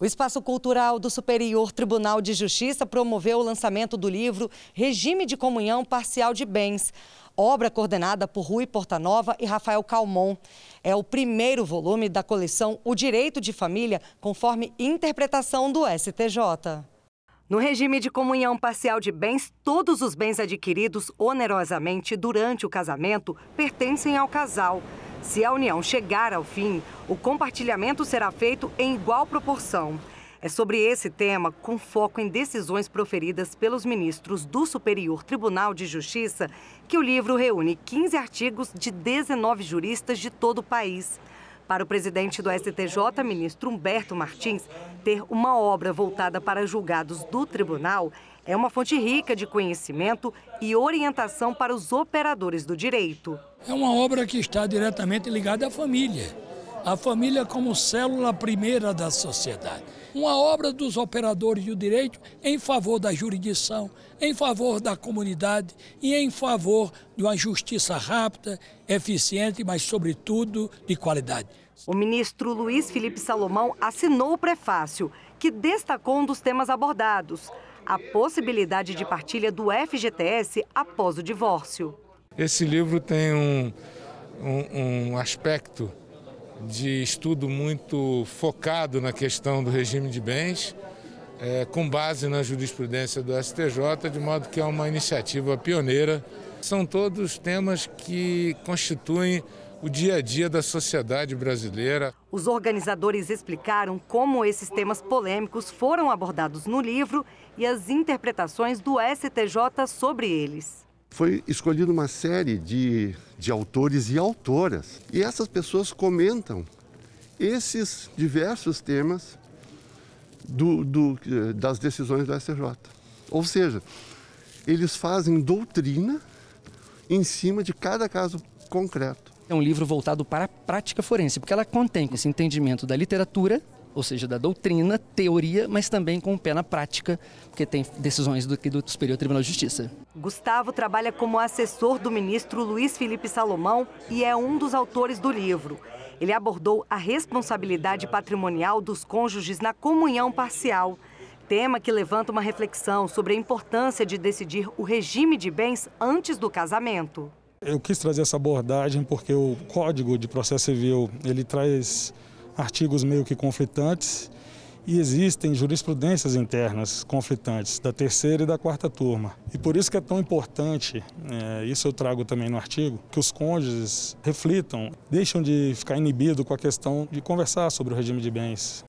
O Espaço Cultural do Superior Tribunal de Justiça promoveu o lançamento do livro Regime de Comunhão Parcial de Bens, obra coordenada por Rui Portanova e Rafael Calmon. É o primeiro volume da coleção O Direito de Família, conforme interpretação do STJ. No regime de comunhão parcial de bens, todos os bens adquiridos onerosamente durante o casamento pertencem ao casal. Se a união chegar ao fim, o compartilhamento será feito em igual proporção. É sobre esse tema, com foco em decisões proferidas pelos ministros do Superior Tribunal de Justiça, que o livro reúne 15 artigos de 19 juristas de todo o país. Para o presidente do STJ, ministro Humberto Martins, ter uma obra voltada para julgados do tribunal é uma fonte rica de conhecimento e orientação para os operadores do direito. É uma obra que está diretamente ligada à família a família como célula primeira da sociedade. Uma obra dos operadores do direito em favor da jurisdição, em favor da comunidade e em favor de uma justiça rápida, eficiente, mas, sobretudo, de qualidade. O ministro Luiz Felipe Salomão assinou o prefácio, que destacou um dos temas abordados: a possibilidade de partilha do FGTS após o divórcio. Esse livro tem um, um, um aspecto de estudo muito focado na questão do regime de bens, é, com base na jurisprudência do STJ, de modo que é uma iniciativa pioneira. São todos temas que constituem o dia a dia da sociedade brasileira. Os organizadores explicaram como esses temas polêmicos foram abordados no livro e as interpretações do STJ sobre eles foi escolhida uma série de, de autores e autoras. E essas pessoas comentam esses diversos temas do, do, eh, das decisões do STJ. Ou seja, eles fazem doutrina em cima de cada caso concreto. É um livro voltado para a prática forense, porque ela contém esse entendimento da literatura ou seja, da doutrina, teoria, mas também com o pé na prática, porque tem decisões do, do Superior Tribunal de Justiça. Gustavo trabalha como assessor do ministro Luiz Felipe Salomão e é um dos autores do livro. Ele abordou a responsabilidade patrimonial dos cônjuges na comunhão parcial tema que levanta uma reflexão sobre a importância de decidir o regime de bens antes do casamento. Eu quis trazer essa abordagem porque o Código de Processo Civil, ele traz artigos meio que conflitantes e existem jurisprudências internas conflitantes da terceira e da quarta turma. E por isso que é tão importante, é, isso eu trago também no artigo, que os cônjuges reflitam, deixam de ficar inibido com a questão de conversar sobre o regime de bens,